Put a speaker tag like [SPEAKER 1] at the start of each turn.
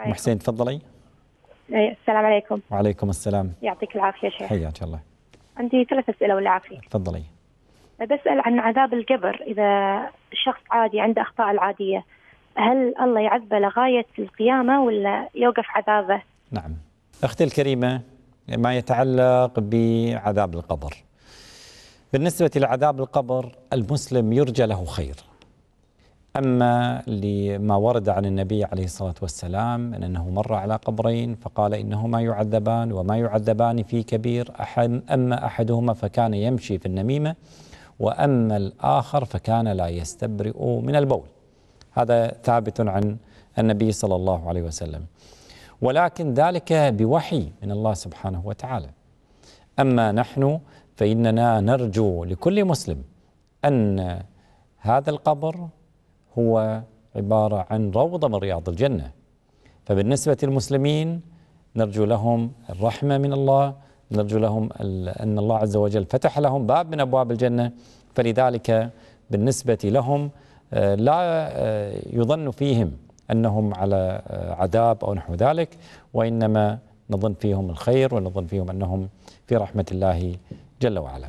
[SPEAKER 1] عليكم محسين تفضلي
[SPEAKER 2] إيه، السلام عليكم
[SPEAKER 1] وعليكم السلام
[SPEAKER 2] يعطيك العافية شيخ حياك الله عندي ثلاث أسئلة والله يعافيك تفضلي بسأل عن عذاب القبر إذا شخص عادي عنده أخطاء العادية هل الله يعذبه لغاية القيامة ولا يوقف عذابه؟ نعم
[SPEAKER 1] أختي الكريمة ما يتعلق بعذاب القبر بالنسبة لعذاب القبر المسلم يرجى له خير أما لما ورد عن النبي عليه الصلاة والسلام أن أنه مر على قبرين فقال إنهما يعذبان وما يعذبان في كبير أحد أما أحدهما فكان يمشي في النميمة وأما الآخر فكان لا يستبرئ من البول هذا ثابت عن النبي صلى الله عليه وسلم ولكن ذلك بوحي من الله سبحانه وتعالى أما نحن فإننا نرجو لكل مسلم أن هذا القبر هو عبارة عن روضة من رياض الجنة فبالنسبة للمسلمين نرجو لهم الرحمة من الله نرجو لهم أن الله عز وجل فتح لهم باب من أبواب الجنة فلذلك بالنسبة لهم آه، لا آه، يظن فيهم أنهم على آه، عذاب أو نحو ذلك وإنما نظن فيهم الخير ونظن فيهم أنهم في رحمة الله جل وعلا